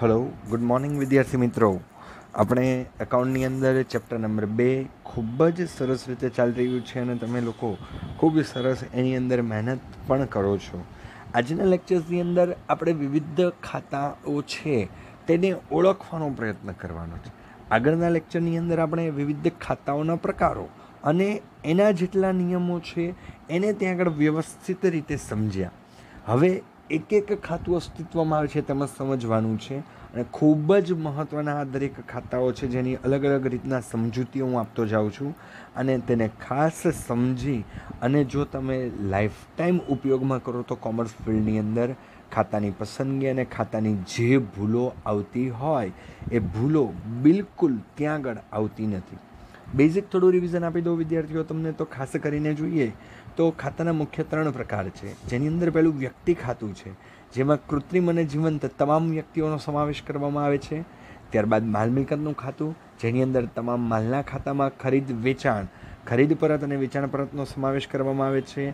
hello good morning વિદ્યાર્થી મિત્રો આપણે એકાઉન્ટની અંદર ચેપ્ટર નંબર બે ખૂબ જ સરસ રીતે ચાલી રહ્યું છે અને તમે લોકો ખૂબ સરસ એની અંદર મહેનત પણ કરો છો આજના લેક્ચર્સની અંદર આપણે વિવિધ ખાતાઓ છે તેને ઓળખવાનો પ્રયત્ન કરવાનો છે આગળના લેક્ચરની અંદર આપણે વિવિધ ખાતાઓના પ્રકારો અને એના જેટલા નિયમો છે એને ત્યાં આગળ વ્યવસ્થિત રીતે સમજ્યા હવે એક એક ખાતું અસ્તિત્વમાં આવે છે તેમાં સમજવાનું છે અને ખૂબ જ મહત્ત્વના આ દરેક ખાતાઓ છે જેની અલગ અલગ રીતના સમજૂતીઓ હું આપતો જાઉં છું અને તેને ખાસ સમજી અને જો તમે લાઈફ ટાઈમ ઉપયોગમાં કરો તો કોમર્સ ફિલ્ડની અંદર ખાતાની પસંદગી અને ખાતાની જે ભૂલો આવતી હોય એ ભૂલો બિલકુલ ત્યાં આગળ આવતી નથી બેઝિક થોડું રિવિઝન આપી દો વિદ્યાર્થીઓ તમને તો ખાસ કરીને જોઈએ તો ખાતાના મુખ્ય ત્રણ પ્રકાર છે જેની અંદર પહેલું વ્યક્તિ ખાતું છે જેમાં કૃત્રિમ અને જીવંત તમામ વ્યક્તિઓનો સમાવેશ કરવામાં આવે છે ત્યારબાદ માલ મિલકતનું ખાતું જેની અંદર તમામ માલના ખાતામાં ખરીદ વેચાણ ખરીદ પરત અને વેચાણ પરતનો સમાવેશ કરવામાં આવે છે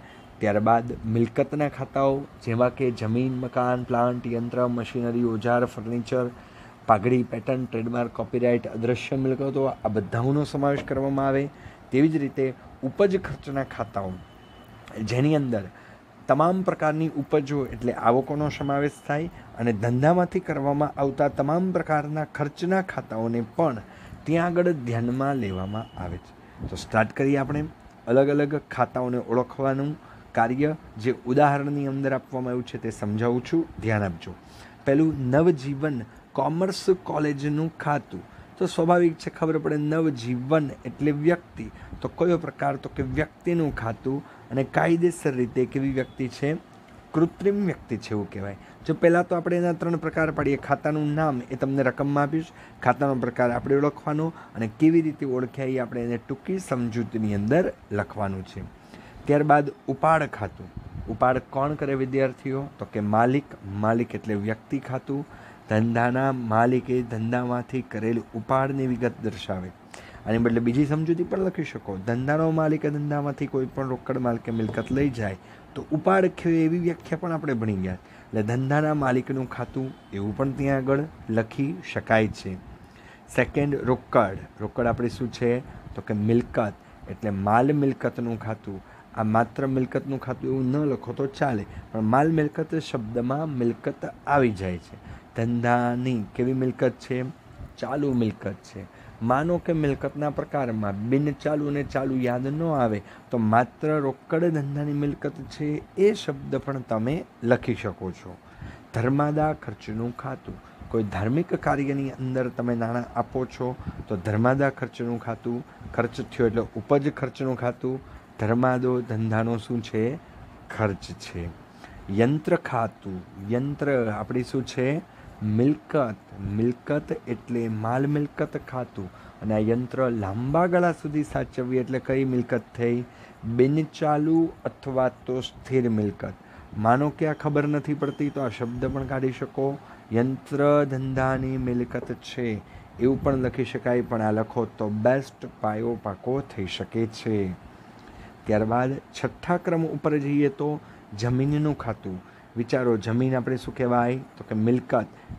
ત્યારબાદ મિલકતના ખાતાઓ જેવા કે જમીન મકાન પ્લાન્ટ યંત્ર મશીનરી ઓજાર ફર્નિચર પાઘડી પેટર્ન ટ્રેડમાર્ક કોપીરાઇટ અદ્રશ્ય મિલકતો આ બધાઓનો સમાવેશ કરવામાં આવે તેવી જ રીતે ઉપજ ખર્ચના ખાતાઓ જેની અંદર તમામ પ્રકારની ઉપજો એટલે આવકોનો સમાવેશ થાય અને ધંધામાંથી કરવામાં આવતા તમામ પ્રકારના ખર્ચના ખાતાઓને પણ ત્યાં આગળ ધ્યાનમાં લેવામાં આવે છે તો સ્ટાર્ટ કરીએ આપણે અલગ અલગ ખાતાઓને ઓળખવાનું કાર્ય જે ઉદાહરણની અંદર આપવામાં આવ્યું છે તે સમજાવું છું ધ્યાન આપજો પહેલું નવજીવન કોમર્સ કોલેજનું ખાતું તો સ્વાભાવિક છે ખબર પડે નવજીવન એટલે વ્યક્તિ તો કયો પ્રકાર તો કે વ્યક્તિનું ખાતું અને કાયદેસર રીતે કેવી વ્યક્તિ છે કૃત્રિમ વ્યક્તિ છે એવું કહેવાય જો પહેલાં તો આપણે એના ત્રણ પ્રકાર પાડીએ ખાતાનું નામ એ તમને રકમમાં આપીશ ખાતાનો પ્રકાર આપણે ઓળખવાનો અને કેવી રીતે ઓળખ્યા એ આપણે એને ટૂંકી સમજૂતીની અંદર લખવાનું છે ત્યારબાદ ઉપાડ ખાતું ઉપાડ કોણ કરે વિદ્યાર્થીઓ તો કે માલિક માલિક એટલે વ્યક્તિ ખાતું ધંધાના માલિકે ધંધામાંથી કરેલ ઉપાડની વિગત દર્શાવે આને બદલે બીજી સમજૂતી પણ લખી શકો ધંધાનો માલિક ધંધામાંથી કોઈ પણ રોકડ માલ કે મિલકત લઈ જાય તો ઉપાડ એવી વ્યાખ્યા પણ આપણે ભણી ગયા એટલે ધંધાના માલિકનું ખાતું એવું પણ ત્યાં આગળ લખી શકાય છે સેકન્ડ રોકડ રોકડ આપણે શું છે તો કે મિલકત એટલે માલ મિલકતનું ખાતું આ માત્ર મિલકતનું ખાતું એવું ન લખો તો ચાલે પણ માલ મિલકત શબ્દમાં મિલકત આવી જાય છે ધંધાની કેવી મિલકત છે ચાલુ મિલકત છે માનો કે મિલકતના પ્રકારમાં બિન ચાલુ ને ચાલુ યાદ ન આવે તો માત્ર રોકડ ધંધાની મિલકત છે એ શબ્દ પણ તમે લખી શકો છો ધર્માદા ખર્ચનું ખાતું કોઈ ધાર્મિક કાર્યની અંદર તમે નાણાં આપો છો તો ધર્માદા ખર્ચનું ખાતું ખર્ચ થયો એટલે ઉપજ ખર્ચનું ખાતું ધર્માદો ધંધાનો શું છે ખર્ચ છે યંત્ર ખાતું યંત્ર આપણી શું છે મિલકત મિલકત એટલે માલ મિલકત ખાતું અને આ યંત્ર લાંબા ગાળા સુધી સાચવવી એટલે કઈ મિલકત થઈ બિનચાલુ અથવા તો સ્થિર મિલકત માનો કે આ ખબર નથી પડતી તો આ શબ્દ પણ કાઢી શકો યંત્ર ધંધાની મિલકત છે એવું પણ લખી શકાય પણ આ લખો તો બેસ્ટ પાયો પાકો થઈ શકે છે ત્યારબાદ છઠ્ઠા ક્રમ ઉપર જઈએ તો જમીનનું ખાતું વિચારો જમીન આપણે શું કહેવાય તો કે મિલકત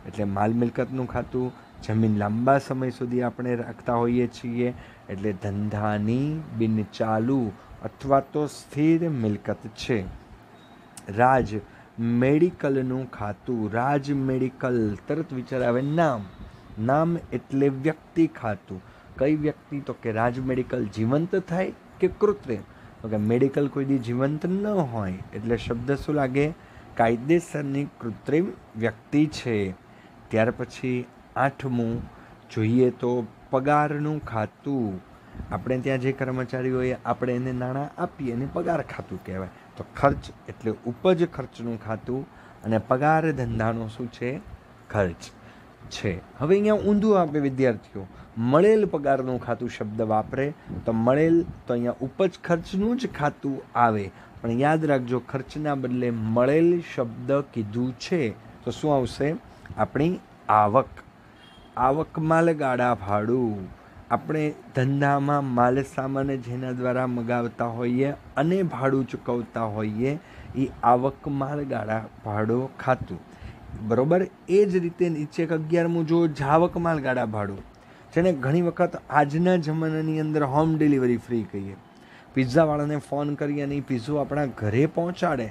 એટલે માલ મિલકતનું ખાતું જમીન લાંબા સમય સુધી આપણે રાખતા હોઈએ છીએ એટલે ધંધાની બિનચાલુ અથવા તો સ્થિર મિલકત છે રાજ મેડિકલનું ખાતું રાજ મેડિકલ તરત વિચાર આવે નામ નામ એટલે વ્યક્તિ ખાતું કઈ વ્યક્તિ તો કે રાજ મેડિકલ જીવંત થાય કે કૃત્રિમ તો કે મેડિકલ કોઈ દી જીવંત ન હોય એટલે શબ્દ શું લાગે કાયદેસરની કૃત્રિમ વ્યક્તિ છે ત્યાર પછી આઠમું જોઈએ તો પગારનું ખાતું આપણે ત્યાં જે કર્મચારી હોય આપણે એને નાણાં આપીએ એને પગાર ખાતું કહેવાય તો ખર્ચ એટલે ઉપજ ખર્ચનું ખાતું અને પગાર ધંધાનો શું છે ખર્ચ છે હવે અહીંયા ઊંધું આપે વિદ્યાર્થીઓ મળેલ પગારનું ખાતું શબ્દ વાપરે તો મળેલ તો અહીંયા ઉપજ ખર્ચનું જ ખાતું આવે પણ યાદ રાખજો ખર્ચના બદલે મળેલ શબ્દ કીધું છે તો શું આવશે આપણી આવક આવકમાં લગાડા ભાડું આપણે ધંધામાં માલ સામાન જેના દ્વારા મગાવતા હોઈએ અને ભાડું ચૂકવતા હોઈએ એ આવક ગાળા ભાડો ખાતું બરોબર એ જ રીતે નીચે એક અગિયારમું જો જાવક માલગાળા ભાડું જેને ઘણી વખત આજના જમાનાની અંદર હોમ ડિલિવરી ફ્રી કહીએ પિઝાવાળાને ફોન કરી અને એ પિઝો આપણા ઘરે પહોંચાડે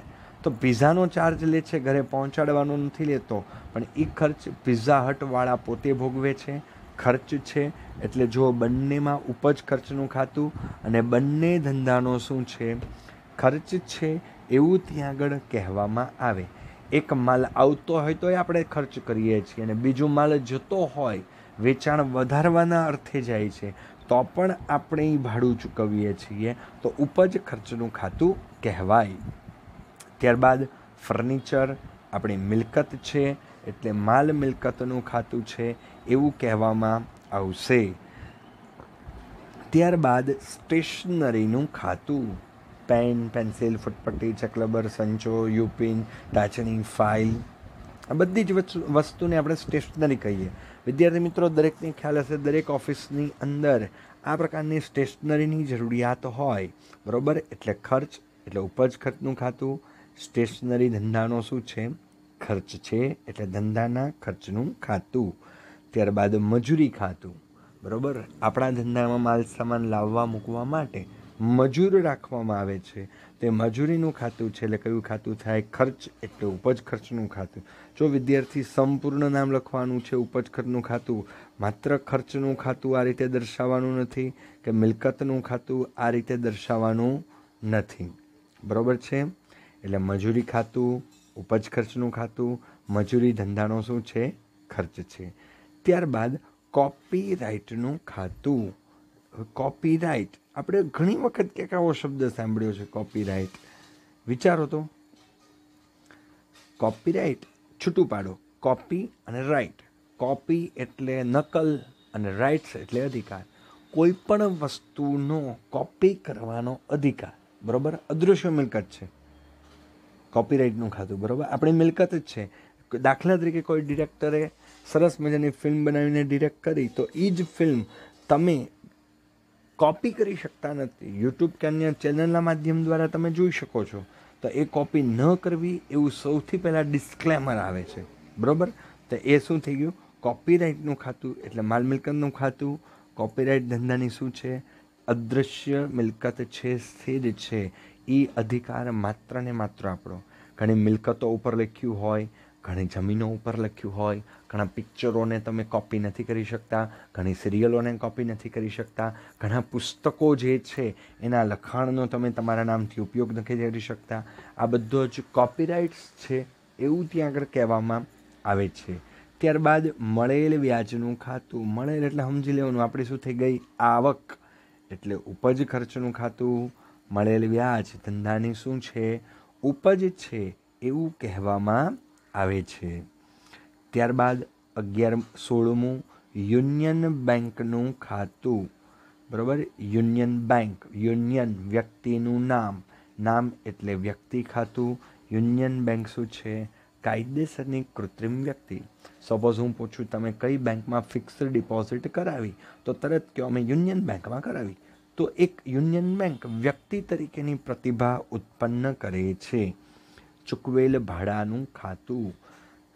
તો પીઝાનો ચાર્જ લે છે ઘરે પહોંચાડવાનો નથી લેતો પણ એ ખર્ચ પિઝા હટવાળા પોતે ભોગવે છે ખર્ચ છે એટલે જો બંનેમાં ઉપજ ખર્ચનું ખાતું અને બંને ધંધાનો શું છે ખર્ચ છે એવું ત્યાં આગળ કહેવામાં આવે એક માલ આવતો હોય તો આપણે ખર્ચ કરીએ છીએ અને બીજો માલ જતો હોય વેચાણ વધારવાના અર્થે જાય છે તો પણ આપણે ભાડું ચૂકવીએ છીએ તો ઉપજ ખર્ચનું ખાતું કહેવાય ત્યારબાદ ફર્નિચર આપણી મિલકત છે એટલે માલ મિલકતનું ખાતું છે એવું કહેવામાં આવશે ત્યારબાદ સ્ટેશનરીનું ખાતું પેન પેન્સિલ ફૂટપટ્ટી ચકલબર સંચો યુપિન ટાચણી ફાઇલ આ બધી જ વસ્તુને આપણે સ્ટેશનરી કહીએ વિદ્યાર્થી મિત્રો દરેકને ખ્યાલ હશે દરેક ઓફિસની અંદર આ પ્રકારની સ્ટેશનરીની જરૂરિયાત હોય બરાબર એટલે ખર્ચ એટલે ઉપજ ખર્ચનું ખાતું સ્ટેશનરી ધંધાનો શું છે ખર્ચ છે એટલે ધંધાના ખર્ચનું ખાતું ત્યારબાદ મજૂરી ખાતું બરાબર આપણા ધંધામાં માલ સામાન લાવવા મૂકવા માટે મજૂર રાખવામાં આવે છે તે મજૂરીનું ખાતું છે એટલે કયું ખાતું થાય ખર્ચ એટલે ઉપજ ખર્ચનું ખાતું જો વિદ્યાર્થી સંપૂર્ણ નામ લખવાનું છે ઉપજ ખર્ચનું ખાતું માત્ર ખર્ચનું ખાતું આ રીતે દર્શાવવાનું નથી કે મિલકતનું ખાતું આ રીતે દર્શાવવાનું નથી બરાબર છે એટલે મજૂરી ખાતું ઉપજ ખર્ચનું ખાતું મજૂરી ધંધાનો શું છે ખર્ચ છે ત્યારબાદ કોપીરાઇટનું ખાતું કોપીરાઇટ આપણે ઘણી વખત ક્યાંક આવો શબ્દ સાંભળ્યો છે કોપીરાઇટ વિચારો તો કોપીરાઇટ છૂટું પાડો કોપી અને રાઇટ કોપી એટલે નકલ અને રાઇટ્સ એટલે અધિકાર કોઈપણ વસ્તુનો કોપી કરવાનો અધિકાર બરાબર અદૃશ્ય મિલકત છે કોપીરાઇટનું ખાતું બરાબર આપણી મિલકત જ છે દાખલા તરીકે કોઈ ડિરેક્ટરે સરસ મજાની ફિલ્મ બનાવીને ડિરેક્ટ કરી તો એ જ ફિલ્મ તમે કોપી કરી શકતા નથી યુટ્યુબ કે અન્ય ચેનલના માધ્યમ દ્વારા તમે જોઈ શકો છો તો એ કોપી ન કરવી એવું સૌથી પહેલાં ડિસ્ક્લેમર આવે છે બરાબર તો એ શું થઈ ગયું કોપીરાઇટનું ખાતું એટલે માલ મિલકતનું ખાતું કોપીરાઇટ ધંધાની શું છે અદૃશ્ય મિલકત છે સ્થિર છે એ અધિકાર માત્ર ને માત્ર આપણો ઘણી મિલકતો ઉપર લખ્યું હોય ઘણી જમીનો ઉપર લખ્યું હોય ઘણા પિક્ચરોને તમે કોપી નથી કરી શકતા ઘણી સિરિયલોને કોપી નથી કરી શકતા ઘણા પુસ્તકો જે છે એના લખાણનો તમે તમારા નામથી ઉપયોગ નથી કરી શકતા આ બધો જ કોપીરાઇટ્સ છે એવું ત્યાં આગળ કહેવામાં આવે છે ત્યારબાદ મળેલ વ્યાજનું ખાતું મળેલ એટલે સમજી લેવાનું આપણી શું થઈ ગઈ આવક એટલે ઉપજ ખર્ચનું ખાતું મળેલ વ્યાજ ધંધાની શું છે ઉપજ છે એવું કહેવામાં આવે છે ત્યારબાદ અગિયાર સોળમું યુનિયન બેંકનું ખાતું બરાબર યુનિયન બેંક યુનિયન વ્યક્તિનું નામ નામ એટલે વ્યક્તિ ખાતું યુનિયન બેંક શું છે કાયદેસરની કૃત્રિમ વ્યક્તિ સપોઝ હું પૂછું તમે કઈ બેંકમાં ફિક્સ્ડ ડિપોઝિટ કરાવી તો તરત કહો અમે યુનિયન બેંકમાં કરાવી તો એક યુનિયન બેંક વ્યક્તિ તરીકેની પ્રતિભા ઉત્પન્ન કરે છે ચૂકવેલ ભાડાનું ખાતું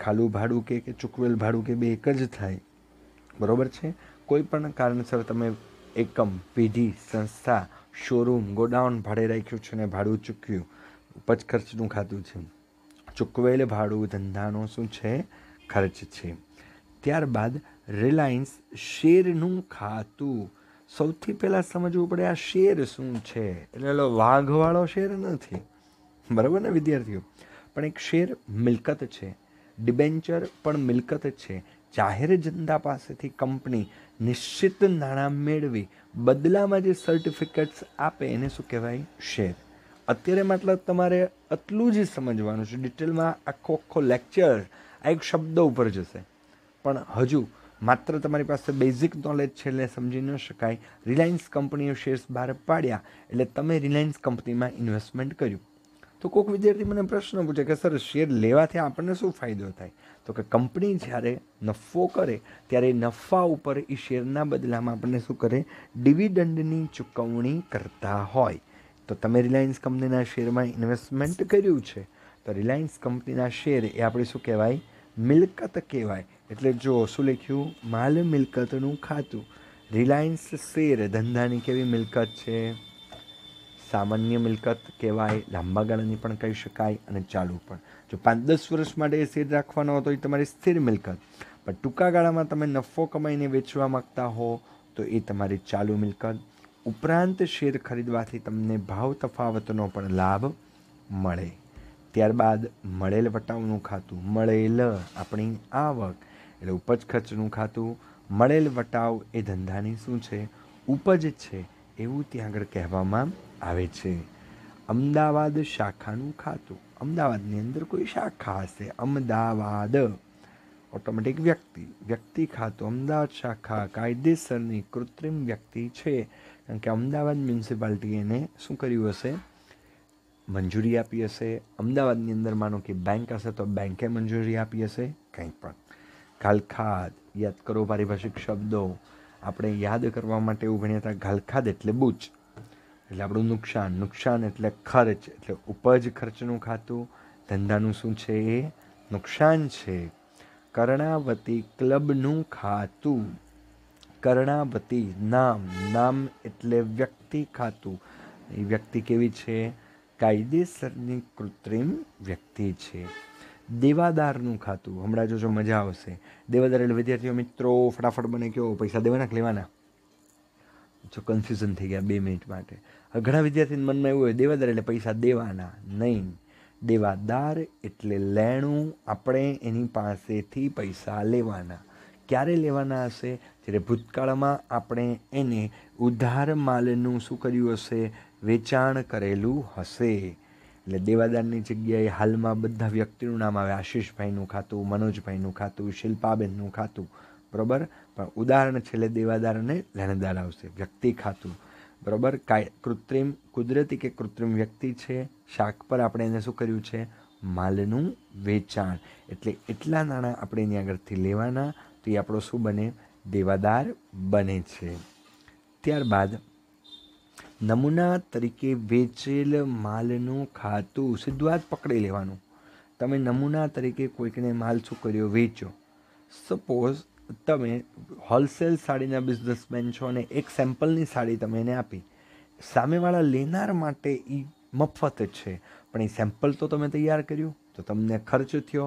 ખાલું ભાડું કે કે ચૂકવેલ ભાડું કે બે એક જ થાય બરાબર છે કોઈ પણ કારણસર તમે એકમ પેઢી સંસ્થા શોરૂમ ગોડાઉન ભાડે રાખ્યું છે ને ભાડું ચૂક્યું ઉપજ ખર્ચનું ખાતું છે ચૂકવેલ ભાડું ધંધાનો શું છે ખર્ચ છે ત્યારબાદ રિલાયન્સ શેરનું ખાતું સૌથી પહેલાં સમજવું પડે આ શેર શું છે એટલે વાઘવાળો શેર નથી બરાબર ને વિદ્યાર્થીઓ પણ એક શેર મિલકત છે ડિબેન્ચર પણ મિલકત છે જાહેર જનતા પાસેથી કંપની નિશ્ચિત નાણાં મેળવી બદલામાં જે સર્ટિફિકેટ્સ આપે એને શું કહેવાય શેર અત્યારે મતલબ તમારે આટલું જ સમજવાનું છે ડિટેલમાં આખો આખો લેક્ચર આ એક શબ્દ ઉપર જશે પણ હજુ માત્ર તમારી પાસે બેઝિક નોલેજ છે એટલે સમજી ન શકાય રિલાયન્સ કંપનીએ શેર્સ બહાર પાડ્યા એટલે તમે રિલાયન્સ કંપનીમાં ઇન્વેસ્ટમેન્ટ કર્યું તો કોઈક વિદ્યાર્થી મને પ્રશ્ન પૂછે કે સર શેર લેવાથી આપણને શું ફાયદો થાય તો કે કંપની જ્યારે નફો કરે ત્યારે નફા ઉપર એ શેરના બદલામાં આપણને શું કરે ડિવિડન્ડની ચૂકવણી કરતા હોય તો તમે રિલાયન્સ કંપનીના શેરમાં ઇન્વેસ્ટમેન્ટ કર્યું છે તો રિલાયન્સ કંપનીના શેર એ આપણે શું કહેવાય મિલકત કહેવાય એટલે જો શું લખ્યું માલ મિલકતનું ખાતું રિલાયન્સ શેર ધંધાની કેવી મિલકત છે સામાન્ય મિલકત કહેવાય લાંબા ગાળાની પણ કહી શકાય અને ચાલુ પણ જો પાંચ દસ વર્ષ માટે એ શેર રાખવાનો હોય તો એ તમારી સ્થિર મિલકત પણ ટૂંકા ગાળામાં તમે નફો કમાઈને વેચવા માગતા હો તો એ તમારી ચાલુ મિલકત ઉપરાંત શેર ખરીદવાથી તમને ભાવ તફાવતનો પણ લાભ મળે ત્યારબાદ મળેલ વટાવનું ખાતું મળેલ આપણી આવક એટલે ઉપજ ખર્ચનું ખાતું મળેલ વટાવ એ ધંધાની શું છે ઉપજ છે એવું ત્યાં આગળ કહેવામાં આવે છે અમદાવાદ શાખાનું ખાતું અમદાવાદની અંદર કોઈ શાખા હશે અમદાવાદ ઓટોમેટિક વ્યક્તિ વ્યક્તિ ખાતું અમદાવાદ શાખા કાયદેસરની કૃત્રિમ વ્યક્તિ છે કારણ કે અમદાવાદ મ્યુનિસિપાલિટી એને શું કર્યું હશે મંજૂરી આપી હશે અમદાવાદની અંદર માનો કે બેંક હશે તો બેંકે મંજૂરી આપી હશે કંઈ પણ ઘાલખાદ યાદ કરો પારિભાષિક શબ્દો આપણે યાદ કરવા માટે એવું ભણ્યા હતા ઘાલખાદ એટલે બૂચ એટલે આપણું નુકસાન નુકસાન એટલે ખર્ચ એટલે ઉપજ ખર્ચનું ખાતું ધંધાનું શું છે એ નુકસાન છે કર્ણાવતી ક્લબનું ખાતું કર્ણાવતી નામ નામ એટલે વ્યક્તિ ખાતું એ વ્યક્તિ કેવી છે કાયદેસરની કૃત્રિમ વ્યક્તિ છે દેવાદારનું ખાતું હમણાં જોજો મજા આવશે દેવાદાર એટલે વિદ્યાર્થીઓ મિત્રો ફટાફટ બને કેવો પૈસા દેવાના કે લેવાના જો કન્ફ્યુઝન થઈ ગયા બે મિનિટ માટે હવે ઘણા વિદ્યાર્થીના મનમાં એવું હોય દેવાદાર એટલે પૈસા દેવાના નહીં દેવાદાર એટલે લેણું આપણે એની પાસેથી પૈસા લેવાના ક્યારે લેવાના હશે જ્યારે ભૂતકાળમાં આપણે એને ઉધાર માલનું શું કર્યું હશે વેચાણ કરેલું હશે એટલે દેવાદારની જગ્યાએ હાલમાં બધા વ્યક્તિનું નામ આવે આશીષભાઈનું ખાતું મનોજભાઈનું ખાતું શિલ્પાબેનનું ખાતું બરાબર પણ ઉદાહરણ છેલ્લે દેવાદાર અને લેણદાર આવશે વ્યક્તિ ખાતું બરાબર કૃત્રિમ કુદરતી કે કૃત્રિમ વ્યક્તિ છે શાક પર આપણે એને શું કર્યું છે માલનું વેચાણ એટલે એટલા નાણાં આપણે એની આગળથી લેવાના તો એ આપણો શું બને દેવાદાર બને છે ત્યારબાદ નમૂના તરીકે વેચેલ માલનું ખાતું સીધું આ જ પકડી લેવાનું તમે નમૂના તરીકે કોઈકને માલ શું કર્યો વેચ્યો સપોઝ તમે હોલસેલ સાડીના બિઝનેસમેન છો અને એક સેમ્પલની સાડી તમે એને આપી સામેવાળા લેનાર માટે એ મફત છે પણ એ સેમ્પલ તો તમે તૈયાર કર્યું તો તમને ખર્ચ થયો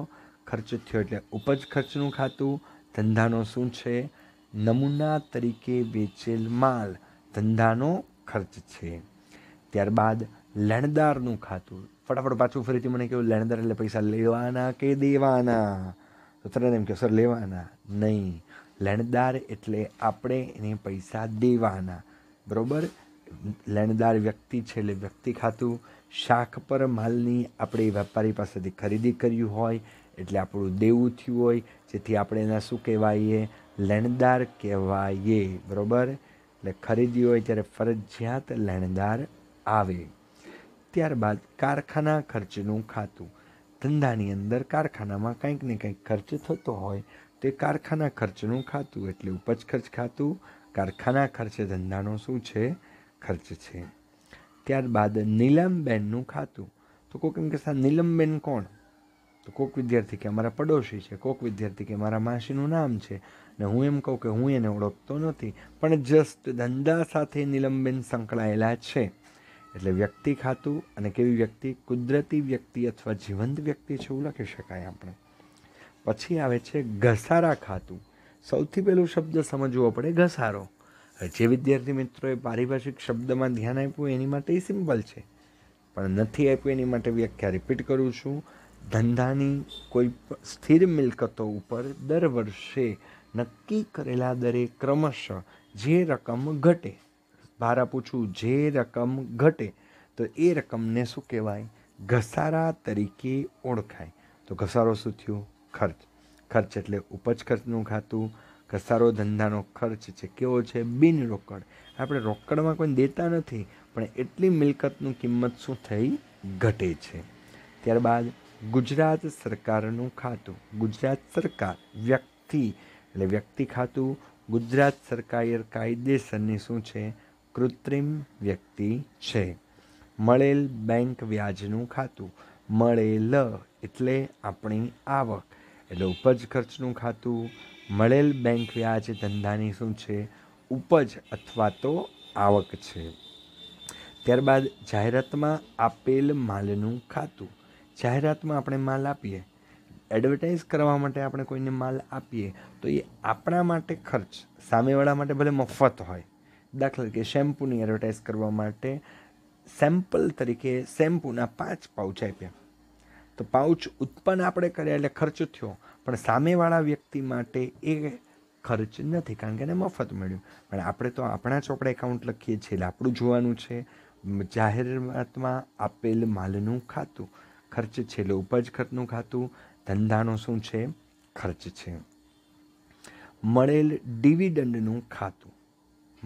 ખર્ચ થયો એટલે ઉપજ ખર્ચનું ખાતું ધંધાનો શું છે નમૂના તરીકે વેચેલ માલ ધંધાનો ખર્ચ છે ત્યારબાદ લેણદારનું ખાતું ફટાફટ પાછું ફરીથી મને કહ્યું લેણદાર એટલે પૈસા લેવાના કે દેવાના સત્રને એમ કે સર લેવાના નહીં લેણદાર એટલે આપણે એને પૈસા દેવાના બરાબર લેણદાર વ્યક્તિ છે એટલે વ્યક્તિ ખાતું શાખ પર માલની આપણે વેપારી પાસેથી ખરીદી કર્યું હોય એટલે આપણું દેવું થયું હોય જેથી આપણે એના શું કહેવાઈએ લેણદાર કહેવાઈએ બરાબર એટલે ખરીદી હોય ત્યારે ફરજિયાત લેણદાર આવે ત્યારબાદ કારખાના ખર્ચનું ખાતું ધંધાની અંદર કારખાનામાં કંઈક ને કંઈક ખર્ચ થતો હોય તે કારખાના ખર્ચનું ખાતું એટલે ઉપજ ખર્ચ ખાતું કારખાના ખર્ચે ધંધાનો શું છે ખર્ચ છે ત્યારબાદ નીલમબેનનું ખાતું તો કોઈક એમ કહેતા નીલમબેન કોણ તો કોઈક વિદ્યાર્થી કે અમારા પડોશી છે કોક વિદ્યાર્થી કે મારા માસીનું નામ છે ને હું એમ કહું કે હું એને ઓળખતો નથી પણ જસ્ટ ધંધા સાથે નીલમબેન સંકળાયેલા છે એટલે વ્યક્તિ ખાતું અને કેવી વ્યક્તિ કુદરતી વ્યક્તિ અથવા જીવંત વ્યક્તિ છે એવું લખી શકાય આપણે પછી આવે છે ઘસારા ખાતું સૌથી પહેલો શબ્દ સમજવો પડે ઘસારો જે વિદ્યાર્થી મિત્રોએ પારિભાષિક શબ્દમાં ધ્યાન આપ્યું એની માટે એ સિમ્પલ છે પણ નથી આપ્યું એની માટે વ્યાખ્યા રિપીટ કરું છું ધંધાની કોઈ સ્થિર મિલકતો ઉપર દર વર્ષે નક્કી કરેલા દરે ક્રમશઃ જે રકમ ઘટે ભારા પૂછું જે રકમ ઘટે તો એ રકમને શું કહેવાય ઘસારા તરીકે ઓળખાય તો ઘસારો શું થયો ખર્ચ ખર્ચ એટલે ઉપજ ખર્ચનું ખાતું ઘસારો ધંધાનો ખર્ચ છે કેવો છે બિન રોકડ આપણે રોકડમાં કોઈ દેતા નથી પણ એટલી મિલકતનું કિંમત શું થઈ ઘટે છે ત્યારબાદ ગુજરાત સરકારનું ખાતું ગુજરાત સરકાર વ્યક્તિ એટલે વ્યક્તિ ખાતું ગુજરાત સરકાર કાયદેસરની શું છે કૃત્રિમ વ્યક્તિ છે મળેલ બેંક વ્યાજનું ખાતું મળેલ એટલે આપણી આવક એટલે ઉપજ ખર્ચનું ખાતું મળેલ બેંક વ્યાજ ધંધાની શું છે ઉપજ અથવા તો આવક છે ત્યારબાદ જાહેરાતમાં આપેલ માલનું ખાતું જાહેરાતમાં આપણે માલ આપીએ એડવર્ટાઇઝ કરવા માટે આપણે કોઈને માલ આપીએ તો એ આપણા માટે ખર્ચ સામેવાળા માટે ભલે મફત હોય દાખલા તરીકે શેમ્પૂની એડવર્ટાઇઝ કરવા માટે સેમ્પલ તરીકે શેમ્પૂના પાંચ પાઉચ આપ્યા તો પાઉચ ઉત્પન્ન આપણે કર્યા એટલે ખર્ચ થયો પણ સામેવાળા વ્યક્તિ માટે એ ખર્ચ નથી કારણ કે એને મફત મળ્યું પણ આપણે તો આપણા જ આપણે એકાઉન્ટ લખીએ છીએ એટલે આપણું જોવાનું છે જાહેરાતમાં આપેલ માલનું ખાતું ખર્ચ છે એટલે ઉપજ ખર્ચનું ખાતું ધંધાનો શું છે ખર્ચ છે મળેલ ડિવિડન્ડનું ખાતું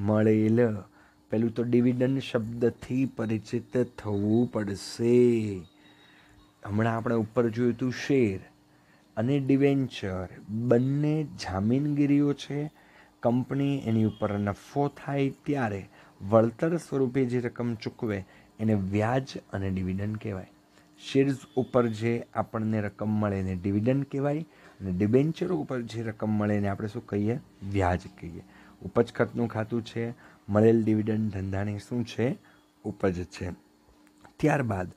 મળેલ પેલું તો ડિવિડન્ડ શબ્દથી પરિચિત થવું પડશે હમણાં આપણે ઉપર જોયું હતું શેર અને ડિવેન્ચર બંને જામીનગીરીઓ છે કંપની એની ઉપર નફો થાય ત્યારે વળતર સ્વરૂપે જે રકમ ચૂકવે એને વ્યાજ અને ડિવિડન્ડ કહેવાય શેર્સ ઉપર જે આપણને રકમ મળે એને ડિવિડન્ડ કહેવાય અને ડિબેન્ચરો ઉપર જે રકમ મળે એને આપણે શું કહીએ વ્યાજ કહીએ ઉપજ ખતનું ખાતું છે મળેલ ડિવિડન્ડ ધંધાની શું છે ઉપજ છે ત્યારબાદ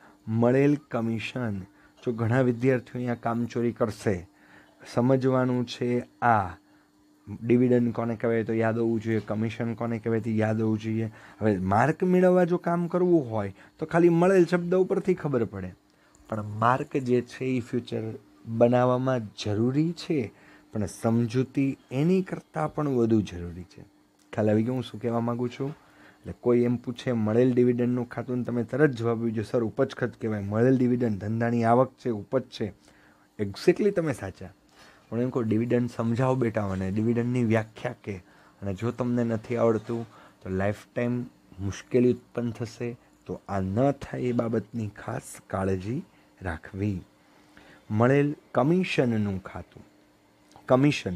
મળેલ કમિશન જો ઘણા વિદ્યાર્થીઓ અહીંયા કામચોરી કરશે સમજવાનું છે આ ડિવિડન્ડ કોને કહેવાય તો યાદ હોવું જોઈએ કમિશન કોને કહેવાય તો યાદ હોવું જોઈએ હવે માર્ક મેળવવા જો કામ કરવું હોય તો ખાલી મળેલ શબ્દ ઉપરથી ખબર પડે પણ માર્ક જે છે એ ફ્યુચર બનાવવામાં જરૂરી છે પણ સમજૂતી એની કરતાં પણ વધુ જરૂરી છે ખ્યાલ આવી ગયો હું શું કહેવા માગું છું એટલે કોઈ એમ પૂછે મળેલ ડિવિડન્ડનું ખાતું તમે તરત જવાબ આપી સર ઉપજ ખર્ચ કહેવાય મળેલ ડિવિડન્ડ ધંધાની આવક છે ઉપજ છે એક્ઝેક્ટલી તમે સાચા પણ એમ કહો ડિવિડન્ડ સમજાવો બેટા મને ડિવિડન્ડની વ્યાખ્યા કે અને જો તમને નથી આવડતું તો લાઈફ ટાઈમ મુશ્કેલી ઉત્પન્ન થશે તો આ ન થાય એ બાબતની ખાસ કાળજી રાખવી મળેલ કમિશનનું ખાતું કમિશન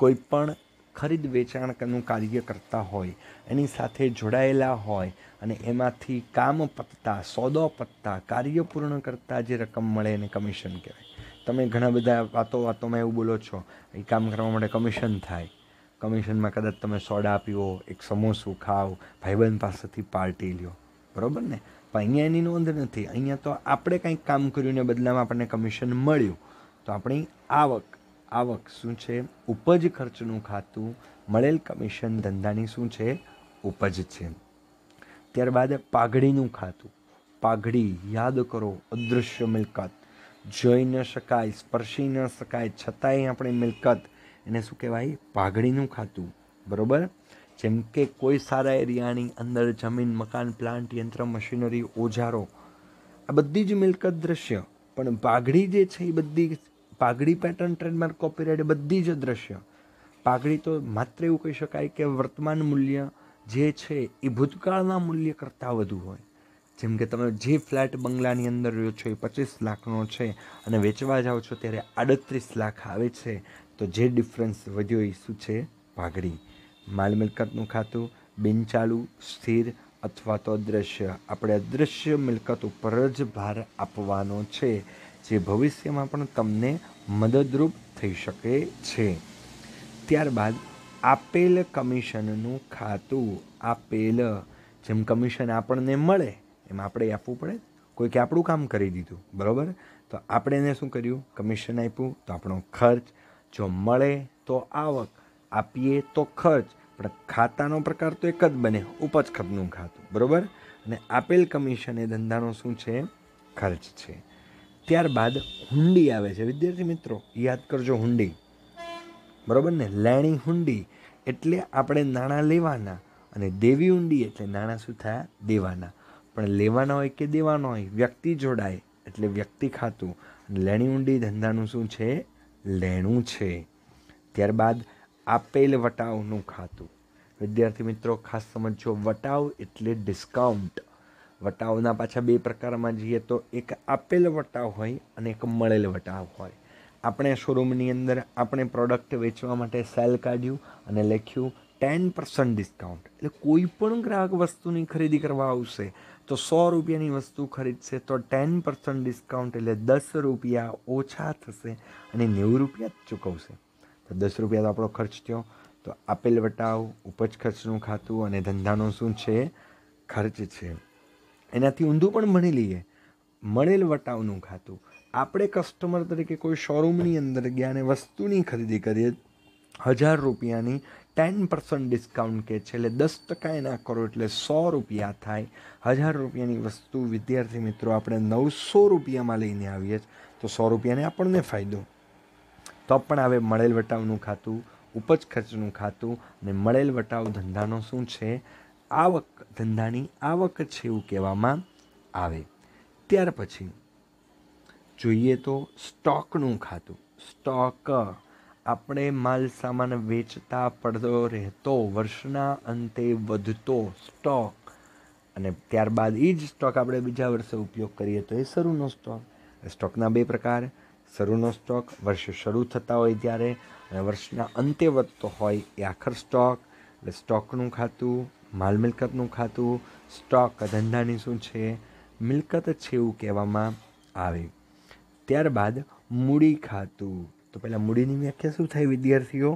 કોઈપણ ખરીદ વેચાણનું કાર્ય કરતા હોય એની સાથે જોડાયેલા હોય અને એમાંથી કામ પતતા સોદો પતતા કાર્ય પૂર્ણ કરતાં જે રકમ મળે એને કમિશન કહેવાય તમે ઘણા બધા વાતો વાતોમાં એવું બોલો છો એ કામ કરવા માટે કમિશન થાય કમિશનમાં કદાચ તમે સોડા પીવો એક સમોસું ખાઓ ભાઈબંધ પાસેથી પાર્ટી લ્યો બરાબર ને પણ અહીંયા એની નોંધ નથી અહીંયા તો આપણે કંઈક કામ કર્યું ને બદલામાં આપણને કમિશન મળ્યું તો આપણી આવક આવક શું છે ઉપજ ખર્ચનું ખાતું મળેલ કમિશન ધંધાની શું છે ઉપજ છે ત્યારબાદ પાઘડીનું ખાતું પાઘડી યાદ કરો અદૃશ્ય મિલકત જોઈ ન શકાય સ્પર્શી ન શકાય છતાંય આપણે મિલકત એને શું કહેવાય પાઘડીનું ખાતું બરાબર જેમ કે કોઈ સારા એરિયાની અંદર જમીન મકાન પ્લાન્ટ યંત્ર મશીનરી ઓજારો આ બધી જ મિલકત દ્રશ્ય પણ પાઘડી જે છે એ બધી પાઘડી પેટર્ન ટ્રેડમાર્ક કોપીરાઇટ બધી જ દ્રશ્ય પાઘડી તો માત્ર એવું કહી શકાય કે વર્તમાન મૂલ્ય જે છે એ ભૂતકાળના મૂલ્ય કરતાં વધુ હોય જેમ કે તમે જે ફ્લેટ બંગલાની અંદર રહ્યો છો એ પચીસ લાખનો છે અને વેચવા જાઓ છો ત્યારે આડત્રીસ લાખ આવે છે તો જે ડિફરન્સ વધ્યો એ શું છે પાઘડી માલ મિલકતનું ખાતું બિનચાલુ સ્થિર અથવા તો અદૃશ્ય આપણે અદૃશ્ય મિલકત ઉપર જ ભાર આપવાનો છે જે ભવિષ્યમાં પણ તમને મદદરૂપ થઈ શકે છે ત્યારબાદ આપેલ કમિશનનું ખાતું આપેલ જેમ કમિશન આપણને મળે એમ આપણે આપવું પડે કોઈકે આપણું કામ કરી દીધું બરાબર તો આપણે એને શું કર્યું કમિશન આપ્યું તો આપણો ખર્ચ જો મળે તો આવક આપીએ તો ખર્ચ પણ ખાતાનો પ્રકાર તો એક જ બને ઉપજ ખતનું ખાતું બરાબર અને આપેલ કમિશન એ ધંધાનો શું છે ખર્ચ છે ત્યારબાદ હુંડી આવે છે વિદ્યાર્થી મિત્રો યાદ કરજો હુંડી બરાબર ને લેણી હુંડી એટલે આપણે નાણાં લેવાના અને દેવી ઊંડી એટલે નાણાં શું થયા દેવાના પણ લેવાના હોય કે દેવાના હોય વ્યક્તિ જોડાય એટલે વ્યક્તિ ખાતું અને લેણી હુંડી ધંધાનું શું છે લેણું છે ત્યારબાદ આપેલ વટાવનું ખાતું વિદ્યાર્થી મિત્રો ખાસ સમજો વટાવ એટલે ડિસ્કાઉન્ટ વટાવના પાછા બે પ્રકારમાં જઈએ તો એક આપેલ વટાવ હોય અને એક મળેલ વટાવ હોય આપણે શોરૂમની અંદર આપણે પ્રોડક્ટ વેચવા માટે સેલ કાઢ્યું અને લખ્યું ટેન પર્સન્ટ ડિસ્કાઉન્ટ એટલે કોઈ પણ ગ્રાહક વસ્તુની ખરીદી કરવા આવશે તો સો રૂપિયાની વસ્તુ ખરીદશે તો ટેન પર્સન્ટ ડિસ્કાઉન્ટ એટલે દસ રૂપિયા ઓછા થશે અને નેવું રૂપિયા જ ચૂકવશે તો દસ રૂપિયા તો આપણો ખર્ચ થયો તો આપેલ વટાવ ઉપજ ખર્ચનું ખાતું અને ધંધાનું શું છે ખર્ચ છે એનાથી ઊંધું પણ ભણી લઈએ મળેલ વટાવનું ખાતું આપણે કસ્ટમર તરીકે કોઈ શોરૂમની અંદર ગયા અને વસ્તુની ખરીદી કરીએ હજાર રૂપિયાની ટેન પર્સન્ટ ડિસ્કાઉન્ટ કે છે એટલે દસ ટકા એના કરો એટલે સો રૂપિયા થાય હજાર રૂપિયાની વસ્તુ વિદ્યાર્થી મિત્રો આપણે નવસો રૂપિયામાં લઈને આવીએ તો સો રૂપિયાને આપણને ફાયદો તો પણ હવે મળેલ વટાવનું ખાતું ઉપજ ખર્ચનું ખાતું અને મળેલ વટાવ ધંધાનો શું છે આવક ધંધાની આવક છે એવું કહેવામાં આવે ત્યાર પછી જોઈએ તો સ્ટોકનું ખાતું સ્ટોક આપણે માલ સામાન વેચતા પડતો રહેતો વર્ષના અંતે વધતો સ્ટોક અને ત્યારબાદ એ જ સ્ટોક આપણે બીજા વર્ષે ઉપયોગ કરીએ તો એ શરૂનો સ્ટોક સ્ટોકના બે પ્રકાર શરૂનો સ્ટોક વર્ષે શરૂ થતા હોય ત્યારે અને વર્ષના અંતે વધતો હોય એ આખર સ્ટોક એટલે સ્ટોકનું ખાતું માલ મિલકતનું ખાતું સ્ટોક ધંધાની શું છે મિલકત છે એવું કહેવામાં આવે ત્યારબાદ મૂડી ખાતું તો પહેલાં મૂડીની વ્યાખ્યા શું થાય વિદ્યાર્થીઓ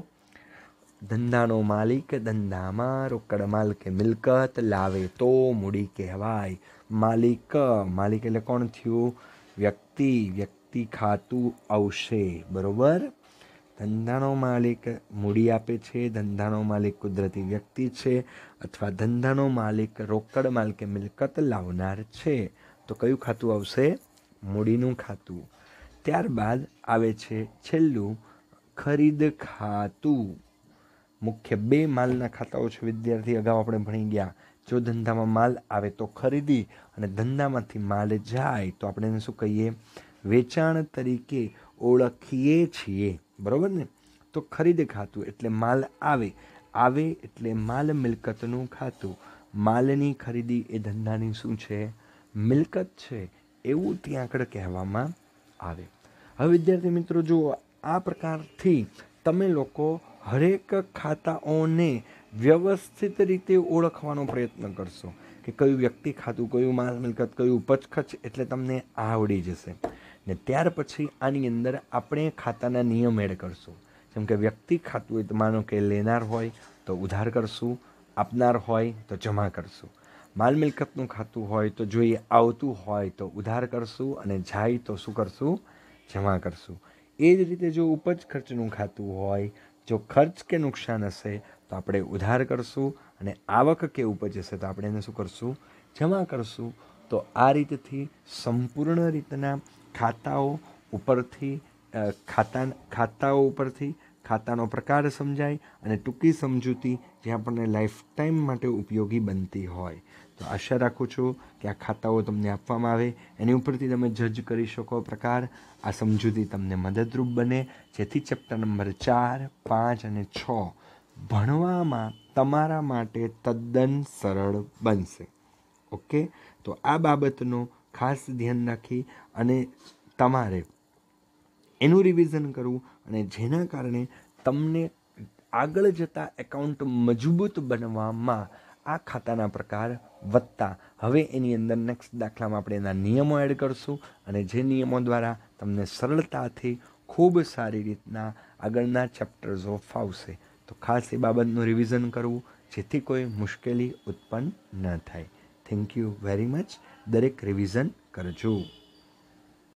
ધંધાનો માલિક ધંધામાં રોકડ માલ કે મિલકત લાવે તો મૂડી કહેવાય માલિક માલિક એટલે કોણ થયું વ્યક્તિ વ્યક્તિ ખાતું આવશે બરાબર ધંધાનો માલિક મૂડી આપે છે ધંધાનો માલિક કુદરતી વ્યક્તિ છે અથવા ધંધાનો માલિક રોકડ માલ કે મિલકત લાવનાર છે તો કયું ખાતું આવશે મૂડીનું ખાતું ત્યારબાદ આવે છે છેલ્લું ખરીદ ખાતું મુખ્ય બે માલના ખાતાઓ છે વિદ્યાર્થી અગાઉ આપણે ભણી ગયા જો ધંધામાં માલ આવે તો ખરીદી અને ધંધામાંથી માલ જાય તો આપણે એને શું કહીએ વેચાણ તરીકે ઓળખીએ છીએ બરાબર ને તો ખરીદે ખાતું એટલે માલ આવે આવે એટલે માલ મિલકતનું ખાતું માલની ખરીદી એ ધંધાની શું છે મિલકત છે એવું ત્યાં આગળ કહેવામાં આવે હવે વિદ્યાર્થી મિત્રો જુઓ આ પ્રકારથી તમે લોકો હરેક ખાતાઓને વ્યવસ્થિત રીતે ઓળખવાનો પ્રયત્ન કરશો કે કયું વ્યક્તિ ખાતું કયું માલ મિલકત કયું ઉપજખર્ચ એટલે તમને આ આવડી જશે ને ત્યાર પછી આની અંદર આપણે ખાતાના નિયમ એડ કરશું જેમ કે વ્યક્તિ ખાતું હોય તો માનો કે લેનાર હોય તો ઉધાર કરશું આપનાર હોય તો જમા કરશું માલ મિલકતનું ખાતું હોય તો જોઈએ આવતું હોય તો ઉધાર કરશું અને જાય તો શું કરશું જમા કરશું એ જ રીતે જો ઉપજ ખર્ચનું ખાતું હોય જો ખર્ચ કે નુકસાન હશે તો આપણે ઉધાર કરશું અને આવક કેવું ઉપજ તો આપણે એને શું કરશું જમા કરશું તો આ રીતથી સંપૂર્ણ રીતના ખાતાઓ ઉપરથી ખાતા ખાતાઓ ઉપરથી ખાતાનો પ્રકાર સમજાય અને ટૂંકી સમજૂતી જે આપણને લાઈફ ટાઈમ માટે ઉપયોગી બનતી હોય તો આશા રાખું છું કે આ ખાતાઓ તમને આપવામાં આવે એની ઉપરથી તમે જજ કરી શકો પ્રકાર આ સમજૂતી તમને મદદરૂપ બને જેથી ચેપ્ટર નંબર ચાર પાંચ અને છ ભણવામાં તમારા માટે તદ્દન સરળ બનશે ઓકે તો આ બાબતનો ખાસ ધ્યાન રાખી અને તમારે એનું રિવિઝન કરવું અને જેના કારણે તમને આગળ જતાં એકાઉન્ટ મજબૂત બનવામાં આ ખાતાના પ્રકાર વધતા હવે એની અંદર નેક્સ્ટ દાખલામાં આપણે એના નિયમો એડ કરશું અને જે નિયમો દ્વારા તમને સરળતાથી ખૂબ સારી રીતના આગળના ચેપ્ટર્સો ફાવશે તો ખાસ એ બાબતનું રિવિઝન કરવું જેથી કોઈ મુશ્કેલી ઉત્પન્ન ન થાય થેન્ક યુ વેરી મચ દરેક રિવિઝન કરજો